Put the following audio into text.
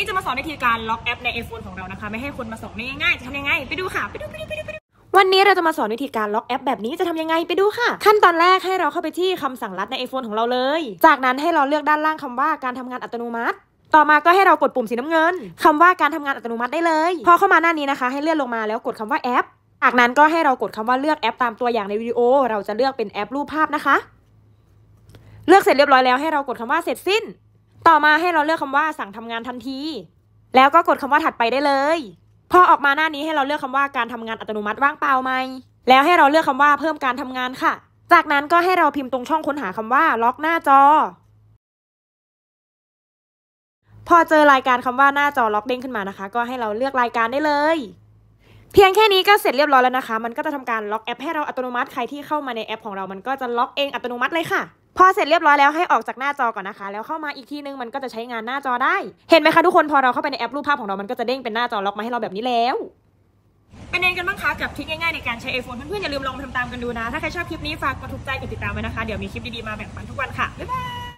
นี้จะมาสอนวิธีการล็อกแอปใน iPhone ของเรานะคะ ไม่ให้คนมาส่องง่ายๆ จะทำยังไงไปดูค่ะ ไปดูไปดูไปดูไปดูวันนี้เราจะมาสอนวิธีการล็อกแอปแบบนี้จะทำยังไงไปดูค่ะ ขั้นตอนแรกให้เราเข้าไปที่คำสั่งลัดใน iPhone ของเราเลย จากนั้นให้เราเลือกด้านล่างคำว่า การทำงานอัตโนมัติ ต่อมาก็ให้เรากดปุ่มสีน้ำเงิน คำว่าการทำงานอัตโนมัติได้เลยพอเข้ามาหน้านี้นะคะ ให้เลื่อนลงมาแล้วกดคำว่าแอป จากนั้นก็ให้เรากดคำว่าเลือกแอป ตามตัวอย่างในวิดีโอ เราจะเลือกเป็นแอปรูปภาพนะคะ เลือกเสร็จเรียบร้อยแล้วให้เรากดคำว่าเสร็จสิ้นต่อมาให้เราเลือกคำว่าสั่งทำงานทันที แล้วก็กดคำว่าถัดไปได้เลย พอออกมาหน้านี้ให้เราเลือกคำว่าการทำงานอัตโนมัติว่างเปล่าไหม แล้วให้เราเลือกคำว่าเพิ่มการทำงานค่ะ จากนั้นก็ให้เราพิมพ์ตรงช่องค้นหาคำว่าล็อกหน้าจอ พอเจอรายการคำว่าหน้าจอล็อกเด้งขึ้นมานะคะ ก็ให้เราเลือกรายการได้เลย เพียงแค่นี้ก็เสร็จเรียบร้อยแล้วนะคะ มันก็จะทำการล็อกแอปให้เราอัตโนมัติใครที่เข้ามาในแอป ของเรามันก็จะล็อกเองอัตโนมัติเลยค่ะพอเสร็จเรียบร้อยแล้ว ให้ออกจากหน้าจอก่อนนะคะ แล้วเข้ามาอีกทีนึง มันก็จะใช้งานหน้าจอได้ เห็นไหมคะทุกคนพอเราเข้าไปในแอปรูปภาพของเรา มันก็จะเด้งเป็นหน้าจอล็อกมาให้เราแบบนี้แล้ว เป็นเองกันบ้างคะกับทิปง่ายๆ ในการใช้ iPhone เพื่อนๆ อย่าลืมลองไปทำตามกันดูนะ ถ้าใครชอบคลิปนี้ฝากกดถูกใจกดติดตามไว้นะคะ เดี๋ยวมีคลิปดีๆมาแบ่งปันทุกวันค่ะบ๊ายบาย